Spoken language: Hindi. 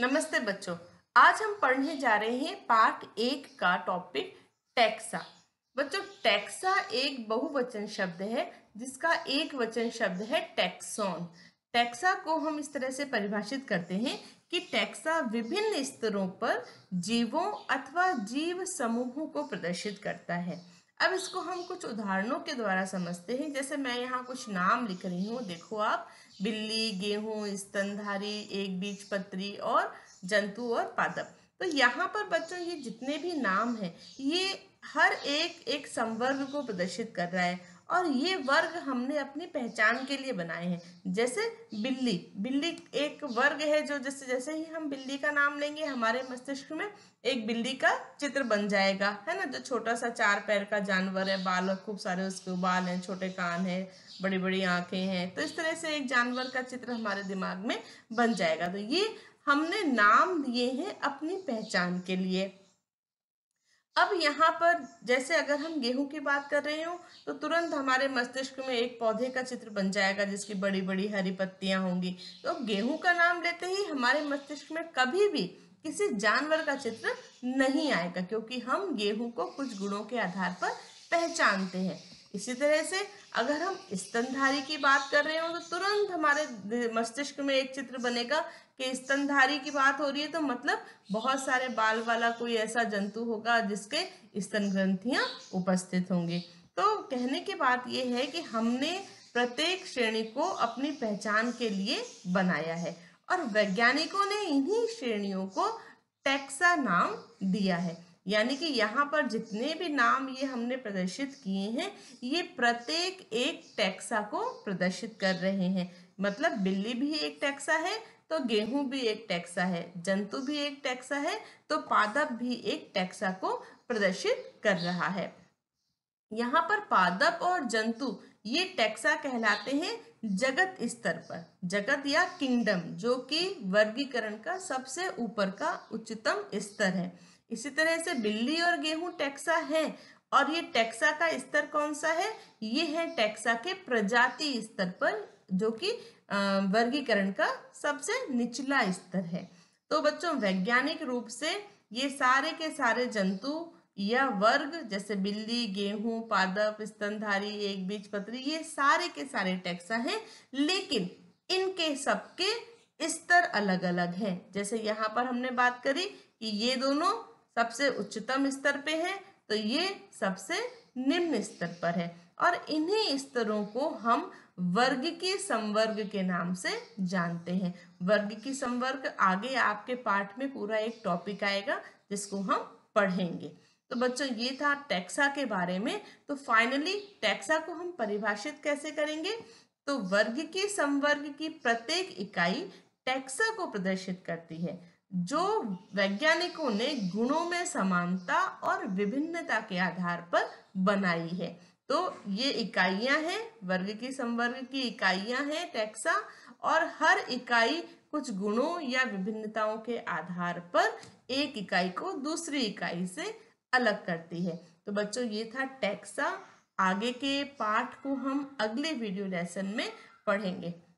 नमस्ते बच्चों आज हम पढ़ने जा रहे हैं पार्ट एक का टॉपिक टैक्सा बच्चों टैक्सा एक बहुवचन शब्द है जिसका एक वचन शब्द है टैक्सोन टैक्सा को हम इस तरह से परिभाषित करते हैं कि टैक्सा विभिन्न स्तरों पर जीवों अथवा जीव समूहों को प्रदर्शित करता है अब इसको हम कुछ उदाहरणों के द्वारा समझते हैं जैसे मैं यहाँ कुछ नाम लिख रही हूँ देखो आप बिल्ली गेहूँ स्तनधारी एक बीज पत्री और जंतु और पादप तो यहाँ पर बच्चों ये जितने भी नाम हैं ये हर एक एक संवर्ग को प्रदर्शित कर रहा है और ये वर्ग हमने अपनी पहचान के लिए बनाए हैं जैसे बिल्ली बिल्ली एक वर्ग है जो जैसे जैसे ही हम बिल्ली का नाम लेंगे हमारे मस्तिष्क में एक बिल्ली का चित्र बन जाएगा है ना जो छोटा सा चार पैर का जानवर है बाल और खूब सारे उसके बाल हैं छोटे कान हैं बड़ी बड़ी आँखें हैं तो इस तरह से एक जानवर का चित्र हमारे दिमाग में बन जाएगा तो ये हमने नाम दिए हैं अपनी पहचान के लिए अब यहाँ पर जैसे अगर हम गेहूं की बात कर रहे हो तो तुरंत हमारे मस्तिष्क में एक पौधे का चित्र बन जाएगा जिसकी बड़ी बड़ी हरी पत्तियां होंगी तो गेहूं का नाम लेते ही हमारे मस्तिष्क में कभी भी किसी जानवर का चित्र नहीं आएगा क्योंकि हम गेहूं को कुछ गुणों के आधार पर पहचानते हैं इसी तरह से अगर हम स्तनधारी की बात कर रहे हो तो तुरंत हमारे मस्तिष्क में एक चित्र बनेगा कि स्तनधारी की बात हो रही है तो मतलब बहुत सारे बाल वाला कोई ऐसा जंतु होगा जिसके स्तन ग्रंथियां उपस्थित होंगे तो कहने की बात यह है कि हमने प्रत्येक श्रेणी को अपनी पहचान के लिए बनाया है और वैज्ञानिकों ने इन्हीं श्रेणियों को टैक्सा नाम दिया है यानी कि यहाँ पर जितने भी नाम ये हमने प्रदर्शित किए हैं ये प्रत्येक एक टैक्सा को प्रदर्शित कर रहे हैं मतलब बिल्ली भी एक टैक्सा है तो गेहूं भी एक टैक्सा है जंतु भी एक टैक्सा है तो पादप भी एक टैक्सा को प्रदर्शित कर रहा है यहाँ पर पादप और जंतु ये टैक्सा कहलाते हैं जगत स्तर पर जगत या किंगडम जो कि वर्गीकरण का सबसे ऊपर का उच्चतम स्तर है इसी तरह से बिल्ली और गेहूं टैक्सा है और ये टैक्सा का स्तर कौन सा है ये है टैक्सा के प्रजाति स्तर पर जो कि वर्गीकरण का सबसे निचला स्तर है तो बच्चों वैज्ञानिक रूप से ये सारे के सारे जंतु या वर्ग जैसे बिल्ली गेहूं पादप स्तनधारी एक बीज पत्री ये सारे के सारे टैक्सा हैं लेकिन इनके सबके स्तर अलग अलग हैं जैसे यहाँ पर हमने बात करी कि ये दोनों सबसे उच्चतम स्तर पे है तो ये सबसे निम्न स्तर पर है और इन्हीं स्तरों को हम वर्ग के संवर्ग के नाम से जानते हैं वर्ग की संवर्ग आगे आपके पाठ में पूरा एक टॉपिक आएगा जिसको हम पढ़ेंगे तो बच्चों ये था टैक्सा के बारे में तो फाइनली टैक्सा को हम परिभाषित कैसे करेंगे तो वर्ग के संवर्ग की प्रत्येक इकाई टैक्सा को प्रदर्शित करती है जो वैज्ञानिकों ने गुणों में समानता और विभिन्नता के आधार पर बनाई है तो ये इकाइयां हैं वर्ग की संवर्ग की इकाइयां हैं टैक्सा और हर इकाई कुछ गुणों या विभिन्नताओं के आधार पर एक इकाई को दूसरी इकाई से अलग करती है तो बच्चों ये था टैक्सा आगे के पाठ को हम अगले वीडियो लेसन में पढ़ेंगे